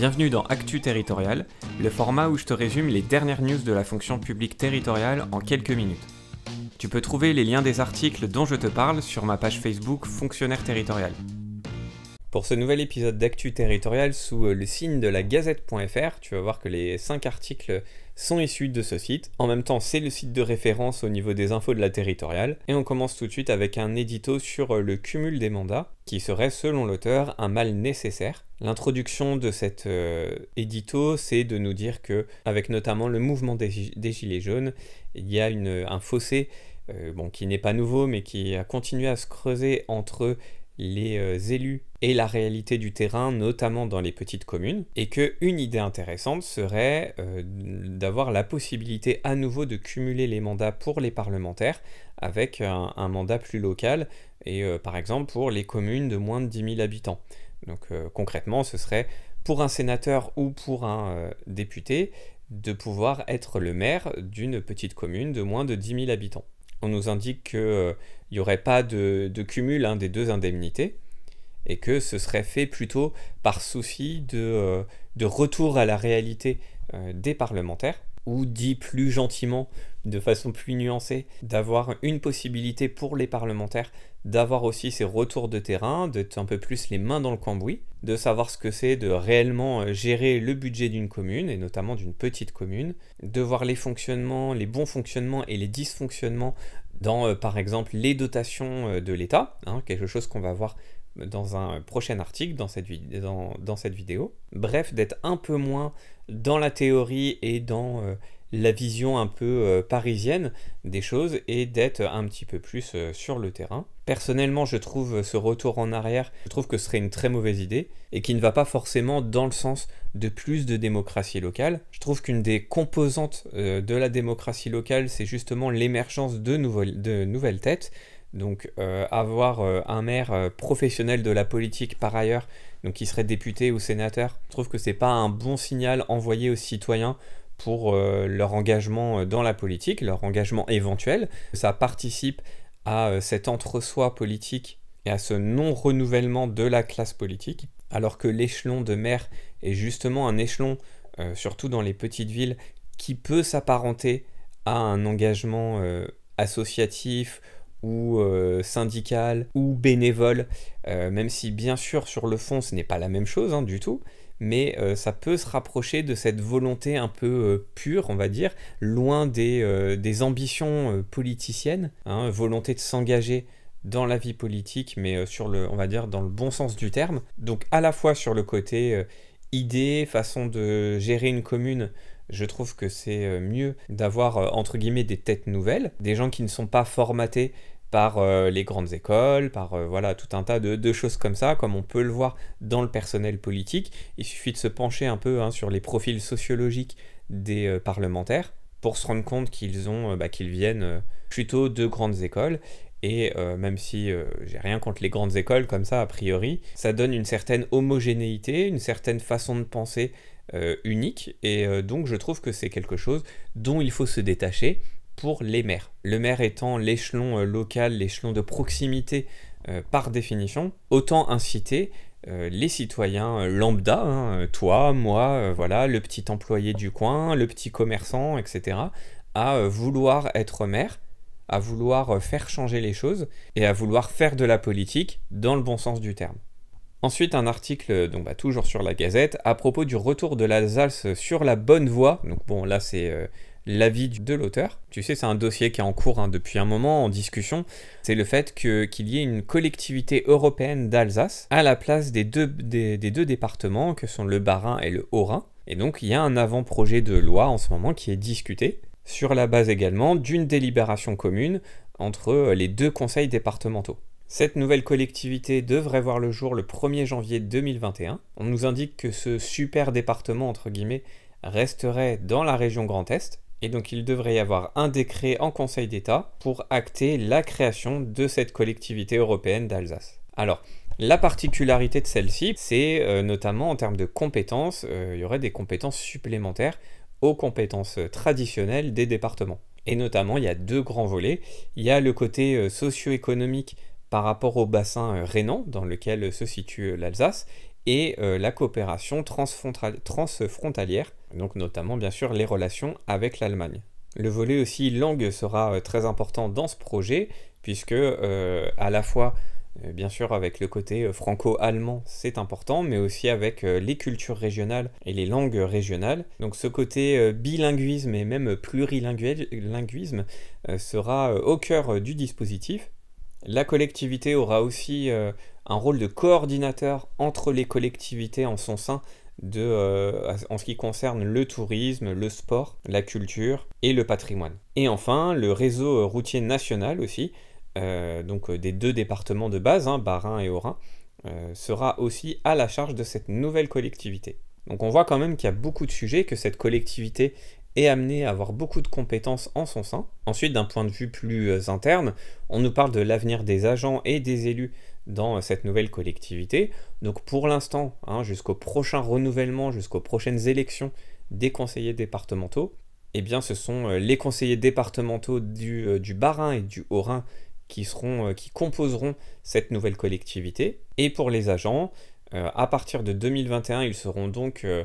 Bienvenue dans Actu Territorial, le format où je te résume les dernières news de la fonction publique territoriale en quelques minutes. Tu peux trouver les liens des articles dont je te parle sur ma page Facebook Fonctionnaire Territorial. Pour ce nouvel épisode d'Actu Territorial sous le signe de la gazette.fr, tu vas voir que les 5 articles sont issus de ce site. En même temps, c'est le site de référence au niveau des infos de la territoriale. Et on commence tout de suite avec un édito sur euh, le cumul des mandats, qui serait, selon l'auteur, un mal nécessaire. L'introduction de cet euh, édito, c'est de nous dire que, avec notamment le mouvement des, Gilets jaunes, il y a un fossé, euh, bon, qui n'est pas nouveau, mais qui a continué à se creuser entre les euh, élus et la réalité du terrain, notamment dans les petites communes, et qu'une idée intéressante serait euh, d'avoir la possibilité à nouveau de cumuler les mandats pour les parlementaires avec un, mandat plus local, et euh, par exemple pour les communes de moins de 10 000 habitants. Donc concrètement, ce serait pour un sénateur ou pour un député de pouvoir être le maire d'une petite commune de moins de 10 000 habitants on nous indique qu'il n'y euh, aurait pas de, cumul hein, des deux indemnités et que ce serait fait plutôt par souci de euh, retour à la réalité euh, des parlementaires ou dit plus gentiment, de façon plus nuancée, d'avoir une possibilité pour les parlementaires d'avoir aussi ces retours de terrain, d'être un peu plus les mains dans le cambouis, de savoir ce que c'est de réellement euh, gérer le budget d'une commune, et notamment d'une petite commune, de voir les fonctionnements, les bons fonctionnements et les dysfonctionnements dans, euh, par exemple, les dotations euh, de l'État, hein, quelque chose qu'on va voir dans un prochain article, dans cette, vidéo. Bref, d'être un peu moins dans la théorie et dans euh, la vision un peu euh, parisienne des choses et d'être un petit peu plus euh, sur le terrain. Personnellement, je trouve ce retour en arrière, je trouve que ce serait une très mauvaise idée et qui ne va pas forcément dans le sens de plus de démocratie locale. Je trouve qu'une des composantes de la démocratie locale, c'est justement l'émergence de nouvelles têtes donc euh, avoir euh, un maire euh, professionnel de la politique par ailleurs, donc qui serait député ou sénateur, je trouve que c'est pas un bon signal envoyé aux citoyens pour leur engagement dans la politique, leur engagement éventuel. Ça participe à cet entre-soi politique et à ce non-renouvellement de la classe politique, alors que l'échelon de maire est justement un échelon, surtout dans les petites villes, qui peut s'apparenter à un engagement associatif ou euh, syndicale ou bénévole, euh, même si bien sûr sur le fond ce n'est pas la même chose hein, du tout, mais euh, ça peut se rapprocher de cette volonté un peu pure, on va dire, loin des, des ambitions politiciennes, hein, volonté de s'engager dans la vie politique, mais sur le, on va dire, dans le bon sens du terme. Donc à la fois sur le côté idées, façon de gérer une commune, je trouve que c'est euh, mieux d'avoir euh, entre guillemets des têtes nouvelles, des gens qui ne sont pas formatés par euh, les grandes écoles, par voilà tout un tas de, choses comme ça, comme on peut le voir dans le personnel politique. Il suffit de se pencher un peu hein, sur les profils sociologiques des parlementaires pour se rendre compte qu'ils ont, bah, qu'ils viennent plutôt de grandes écoles et euh, même si euh, j'ai rien contre les grandes écoles comme ça, a priori, ça donne une certaine homogénéité, une certaine façon de penser euh, unique. Et donc je trouve que c'est quelque chose dont il faut se détacher pour les maires. Le maire étant l'échelon local, l'échelon de proximité par définition, autant inciter les citoyens lambda, hein, toi, moi, voilà, le petit employé du coin, le petit commerçant, etc., à vouloir être maire à vouloir euh, faire changer les choses et à vouloir faire de la politique dans le bon sens du terme. Ensuite, un article, euh, donc bah, toujours sur la Gazette, à propos du retour de l'Alsace sur la bonne voie. Donc bon, là c'est euh, l'avis de l'auteur. Tu sais, c'est un dossier qui est en cours hein, depuis un moment, en discussion. C'est le fait qu'il y ait une collectivité européenne d'Alsace à la place des deux, des deux départements que sont le Bas-Rhin et le Haut-Rhin. Et donc il y a un avant-projet de loi en ce moment qui est discuté sur la base également d'une délibération commune entre euh, les deux conseils départementaux. Cette nouvelle collectivité devrait voir le jour le 1er janvier 2021. On nous indique que ce super département, entre guillemets, resterait dans la région Grand Est, et donc il devrait y avoir un décret en Conseil d'État pour acter la création de cette collectivité européenne d'Alsace. Alors, la particularité de celle-ci, c'est euh, notamment en termes de compétences, euh, il y aurait des compétences supplémentaires aux compétences traditionnelles des départements. Et notamment, il y a deux grands volets. Il y a le côté euh, socio-économique par rapport au bassin euh, rhénan dans lequel euh, se situe l'Alsace et la coopération transfrontalière, donc notamment bien sûr les relations avec l'Allemagne. Le volet aussi langue sera très important dans ce projet puisque à la fois euh, bien sûr, avec le côté euh, franco-allemand, c'est important, mais aussi avec euh, les cultures régionales et les langues régionales. Donc ce côté bilinguisme et même plurilinguisme sera au cœur du dispositif. La collectivité aura aussi un rôle de coordinateur entre les collectivités en son sein en ce qui concerne le tourisme, le sport, la culture et le patrimoine. Et enfin, le réseau routier national aussi, euh, donc euh, des deux départements de base, Barin hein, et haut euh, sera aussi à la charge de cette nouvelle collectivité. Donc on voit quand même qu'il y a beaucoup de sujets, que cette collectivité est amenée à avoir beaucoup de compétences en son sein. Ensuite, d'un point de vue plus interne, on nous parle de l'avenir des agents et des élus dans cette nouvelle collectivité. Donc pour l'instant, hein, jusqu'au prochain renouvellement, jusqu'aux prochaines élections des conseillers départementaux, eh bien ce sont les conseillers départementaux du, du et du Haut-Rhin euh, qui, composeront cette nouvelle collectivité. Et pour les agents, euh, à partir de 2021, ils seront donc euh,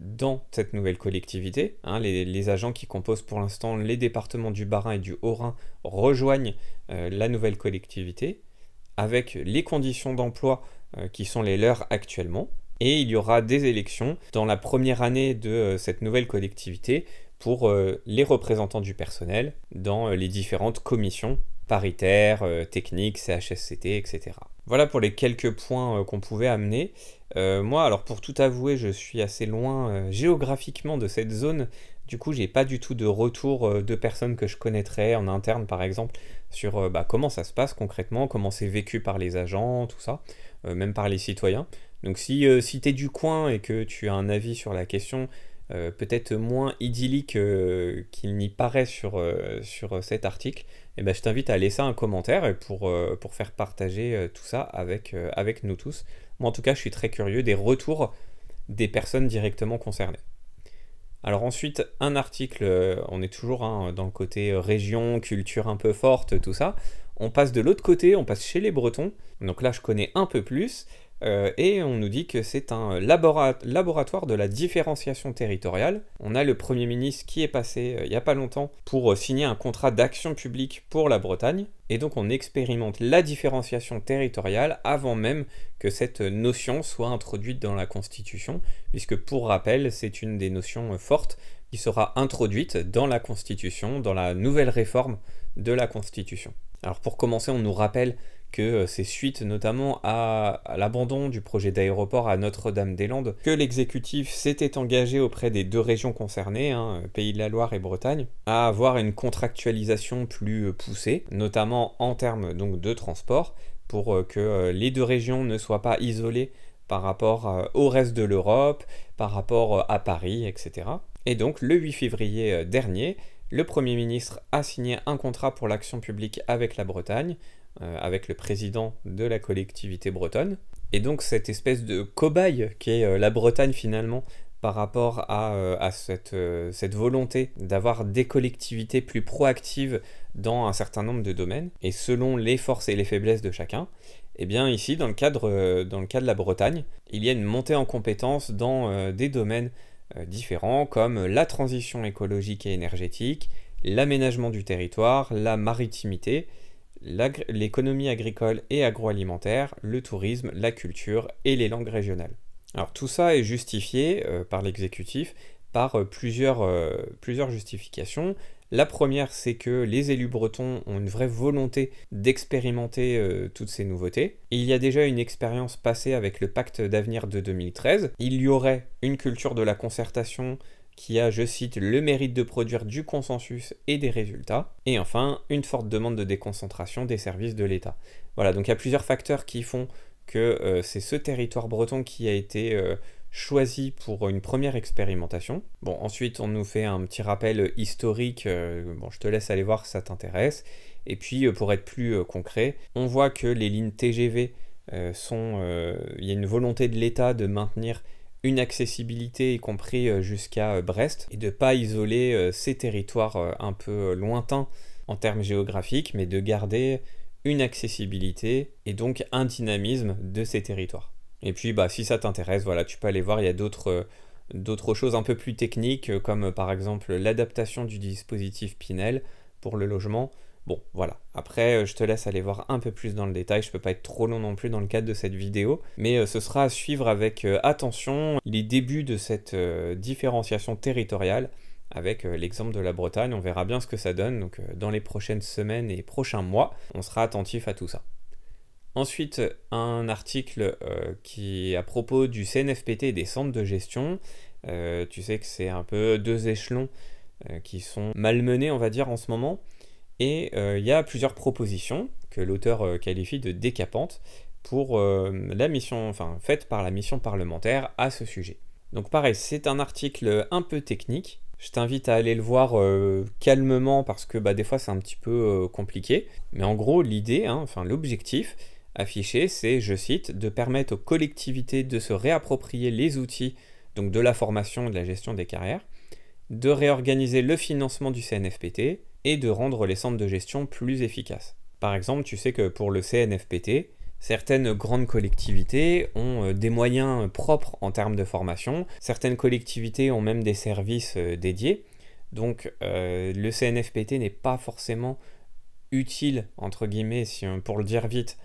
dans cette nouvelle collectivité. Hein, les, agents qui composent pour l'instant les départements du Bas-Rhin et du Haut-Rhin rejoignent la nouvelle collectivité avec les conditions d'emploi qui sont les leurs actuellement. Et il y aura des élections dans la première année de cette nouvelle collectivité pour les représentants du personnel dans les différentes commissions paritaire, euh, technique, CHSCT, etc. Voilà pour les quelques points euh, qu'on pouvait amener. Euh, moi, alors pour tout avouer, je suis assez loin géographiquement de cette zone. Du coup, j'ai pas du tout de retour de personnes que je connaîtrais en interne, par exemple, sur bah, comment ça se passe concrètement, comment c'est vécu par les agents, tout ça, même par les citoyens. Donc si, si tu es du coin et que tu as un avis sur la question, euh, peut-être moins idyllique euh, qu'il n'y paraît sur, euh, cet article, eh ben, je t'invite à laisser un commentaire pour, faire partager tout ça avec, avec nous tous. Moi en tout cas, je suis très curieux des retours des personnes directement concernées. Alors ensuite, un article, on est toujours hein, dans le côté région, culture un peu forte, tout ça. On passe de l'autre côté, on passe chez les Bretons. Donc là, je connais un peu plus. Euh, et on nous dit que c'est un laboratoire de la différenciation territoriale. On a le Premier ministre qui est passé euh, il n'y a pas longtemps pour euh, signer un contrat d'action publique pour la Bretagne. Et donc on expérimente la différenciation territoriale avant même que cette notion soit introduite dans la Constitution, puisque pour rappel, c'est une des notions fortes qui sera introduite dans la Constitution, dans la nouvelle réforme de la Constitution. Alors pour commencer, on nous rappelle que euh, c'est suite notamment à, l'abandon du projet d'aéroport à Notre-Dame-des-Landes que l'exécutif s'était engagé auprès des deux régions concernées, hein, Pays de la Loire et Bretagne, à avoir une contractualisation plus euh, poussée, notamment en termes donc, de transport, pour euh, que les deux régions ne soient pas isolées par rapport au reste de l'Europe, par rapport à Paris, etc. Et donc le 8 février dernier, le Premier ministre a signé un contrat pour l'action publique avec la Bretagne, euh, avec le président de la collectivité bretonne. Et donc cette espèce de cobaye qui est euh, la Bretagne finalement par rapport à, euh, cette, volonté d'avoir des collectivités plus proactives dans un certain nombre de domaines, et selon les forces et les faiblesses de chacun, eh bien ici, dans le cadre, dans le cas de la Bretagne, il y a une montée en compétences dans des domaines différents comme la transition écologique et énergétique, l'aménagement du territoire, la maritimité, l'économie agricole et agroalimentaire, le tourisme, la culture et les langues régionales. Alors tout ça est justifié euh, par l'exécutif par euh, plusieurs, euh, plusieurs justifications. La première, c'est que les élus bretons ont une vraie volonté d'expérimenter toutes ces nouveautés. Il y a déjà une expérience passée avec le pacte d'avenir de 2013. Il y aurait une culture de la concertation, qui a, je cite, le mérite de produire du consensus et des résultats, et enfin une forte demande de déconcentration des services de l'État. Voilà, donc il y a plusieurs facteurs qui font que euh, c'est ce territoire breton qui a été euh, choisi pour une première expérimentation. Bon, ensuite on nous fait un petit rappel historique, euh, bon je te laisse aller voir si ça t'intéresse, et puis pour être plus concret, on voit que les lignes TGV sont... il y a une volonté de l'État de maintenir une accessibilité, y compris euh, jusqu'à euh, Brest, et de pas isoler euh, ces territoires un peu lointains en termes géographiques, mais de garder une accessibilité et donc un dynamisme de ces territoires. Et puis, bah, si ça t'intéresse, voilà, tu peux aller voir, il y a d'autres d'autres choses un peu plus techniques, comme par exemple l'adaptation du dispositif Pinel pour le logement, Bon, voilà. Après, euh, je te laisse aller voir un peu plus dans le détail. Je peux pas être trop long non plus dans le cadre de cette vidéo, mais euh, ce sera à suivre avec euh, attention les débuts de cette différenciation territoriale avec l'exemple de la Bretagne. On verra bien ce que ça donne. Donc, dans les prochaines semaines et prochains mois, on sera attentif à tout ça. Ensuite, un article qui à propos du CNFPT et des centres de gestion. tu sais que c'est un peu deux échelons qui sont malmenés, on va dire, en ce moment. Et euh, il y a plusieurs propositions que l'auteur euh, qualifie de décapantes pour euh, la mission, enfin, faite par la mission parlementaire à ce sujet. Donc pareil, c'est un article un peu technique. Je t'invite à aller le voir calmement parce que bah, des fois c'est un petit peu compliqué. Mais en gros, l'idée, hein, l'objectif affiché, c'est, je cite, de permettre aux collectivités de se réapproprier les outils donc de la formation et de la gestion des carrières, de réorganiser le financement du CNFPT, et de rendre les centres de gestion plus efficaces. Par exemple, tu sais que pour le CNFPT, Certaines grandes collectivités ont euh, des moyens propres en termes de formation, certaines collectivités ont même des services euh, dédiés. Donc euh, le CNFPT n'est pas forcément utile, entre guillemets, si, pour le dire vite,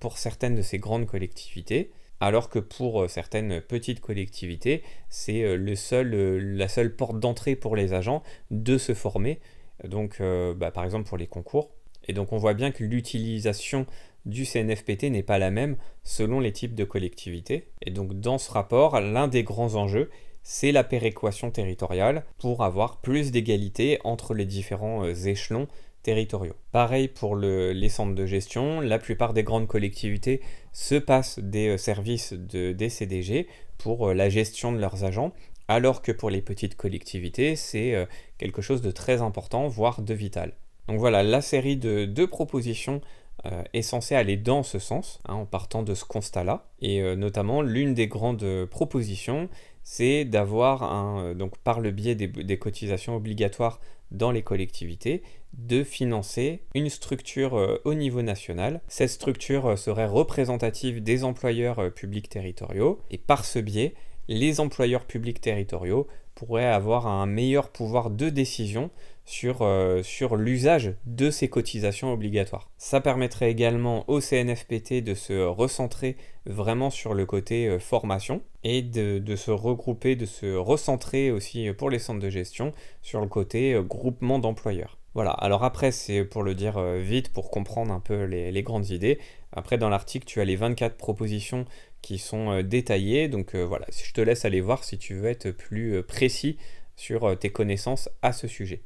pour certaines de ces grandes collectivités, alors que pour certaines petites collectivités, c'est la seule porte d'entrée pour les agents de se former donc euh, bah, par exemple pour les concours. Et donc on voit bien que l'utilisation du CNFPT n'est pas la même selon les types de collectivités. Et donc dans ce rapport, l'un des grands enjeux, c'est la péréquation territoriale pour avoir plus d'égalité entre les différents euh, échelons territoriaux. Pareil pour les centres de gestion, la plupart des grandes collectivités se passent des euh, services des CDG pour la gestion de leurs agents alors que pour les petites collectivités, c'est euh, quelque chose de très important, voire de vital. Donc voilà, la série de deux propositions euh, est censée aller dans ce sens, hein, en partant de ce constat-là. Et euh, notamment, l'une des grandes propositions, c'est d'avoir, donc par le biais des, cotisations obligatoires dans les collectivités, de financer une structure au niveau national. Cette structure serait représentative des employeurs publics territoriaux, et par ce biais, les employeurs publics territoriaux pourraient avoir un meilleur pouvoir de décision sur, euh, sur l'usage de ces cotisations obligatoires. Ça permettrait également au CNFPT de se recentrer vraiment sur le côté euh, formation et de, se regrouper, de se recentrer aussi pour les centres de gestion sur le côté euh, groupement d'employeurs. Voilà, alors après, c'est pour le dire vite, pour comprendre un peu les, les grandes idées. Après, dans l'article, tu as les 24 propositions qui sont euh, détaillés. Donc euh, voilà, je te laisse aller voir si tu veux être plus euh, précis sur tes connaissances à ce sujet.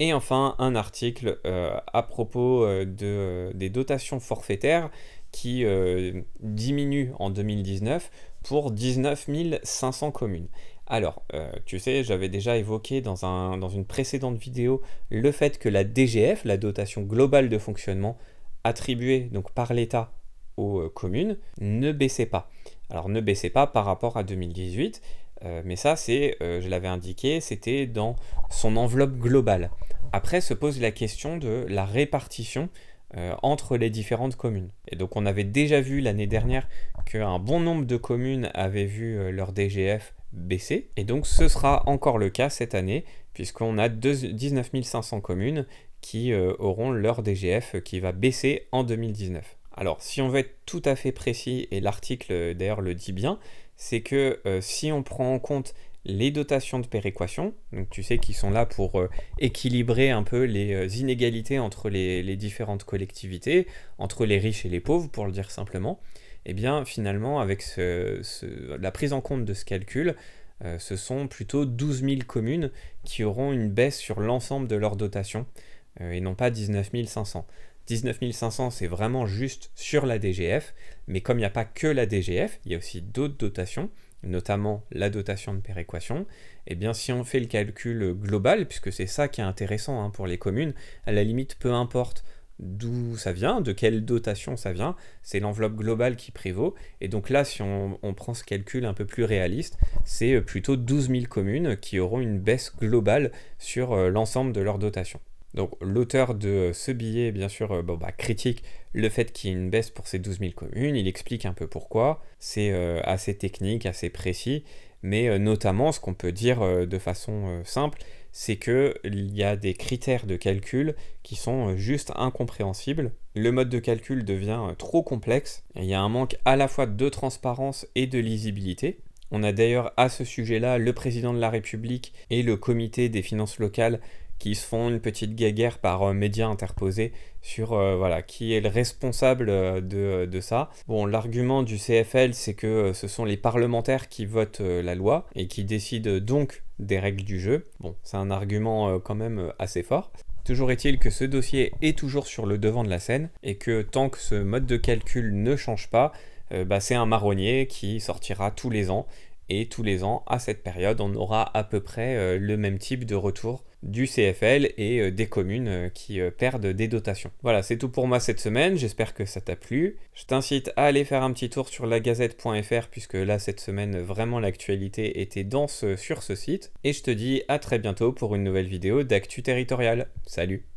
Et enfin, un article à propos de, des dotations forfaitaires qui diminuent en 2019 pour 19 500 communes. Alors, tu sais, j'avais déjà évoqué dans, un, dans une précédente vidéo le fait que la DGF, la dotation globale de fonctionnement attribuée donc par l'État euh, communes ne baissait pas. Alors ne baissait pas par rapport à 2018, euh, mais ça c'est, euh, je l'avais indiqué, c'était dans son enveloppe globale. Après se pose la question de la répartition entre les différentes communes. Et donc on avait déjà vu l'année dernière qu'un bon nombre de communes avaient vu leur DGF baisser, et donc ce sera encore le cas cette année, puisqu'on a 19 500 communes qui auront leur DGF qui va baisser en 2019. Alors, si on veut être tout à fait précis, et l'article euh, d'ailleurs le dit bien, c'est que euh, si on prend en compte les dotations de péréquation, donc tu sais qu'ils sont là pour euh, équilibrer un peu les inégalités entre les, différentes collectivités, entre les riches et les pauvres pour le dire simplement, et eh bien finalement avec la prise en compte de ce calcul, ce sont plutôt 12 000 communes qui auront une baisse sur l'ensemble de leurs dotations, et non pas 19 500. 19 500, c'est vraiment juste sur la DGF, mais comme il n'y a pas que la DGF, il y a aussi d'autres dotations, notamment la dotation de péréquation, et eh bien si on fait le calcul global, puisque c'est ça qui est intéressant hein, pour les communes, à la limite, peu importe d'où ça vient, de quelle dotation ça vient, c'est l'enveloppe globale qui prévaut, et donc là, si on, on prend ce calcul un peu plus réaliste, c'est euh, plutôt 12 000 communes qui auront une baisse globale sur euh, l'ensemble de leur dotation. Donc l'auteur de ce billet, bien sûr, euh, bah, critique le fait qu'il y ait une baisse pour ces 12 000 communes, il explique un peu pourquoi, c'est euh, assez technique, assez précis, mais euh, notamment ce qu'on peut dire de façon simple, c'est qu'il y a des critères de calcul qui sont juste incompréhensibles. Le mode de calcul devient trop complexe, il y a un manque à la fois de transparence et de lisibilité, on a d'ailleurs à ce sujet-là le président de la République et le comité des finances locales qui se font une petite guéguerre par euh, médias interposés sur euh, voilà, qui est le responsable euh, de, de ça. Bon, l'argument du CFL, c'est que ce sont les parlementaires qui votent la loi et qui décident donc des règles du jeu. Bon, c'est un argument quand même assez fort. Toujours est-il que ce dossier est toujours sur le devant de la scène et que tant que ce mode de calcul ne change pas, bah, c'est un marronnier qui sortira tous les ans. Et tous les ans, à cette période, on aura à peu près le même type de retour du CFL et euh, des communes euh, qui euh, perdent des dotations. Voilà, c'est tout pour moi cette semaine, j'espère que ça t'a plu. Je t'incite à aller faire un petit tour sur lagazette.fr puisque là cette semaine vraiment l'actualité était dense sur ce site et je te dis à très bientôt pour une nouvelle vidéo d'actu territoriale. Salut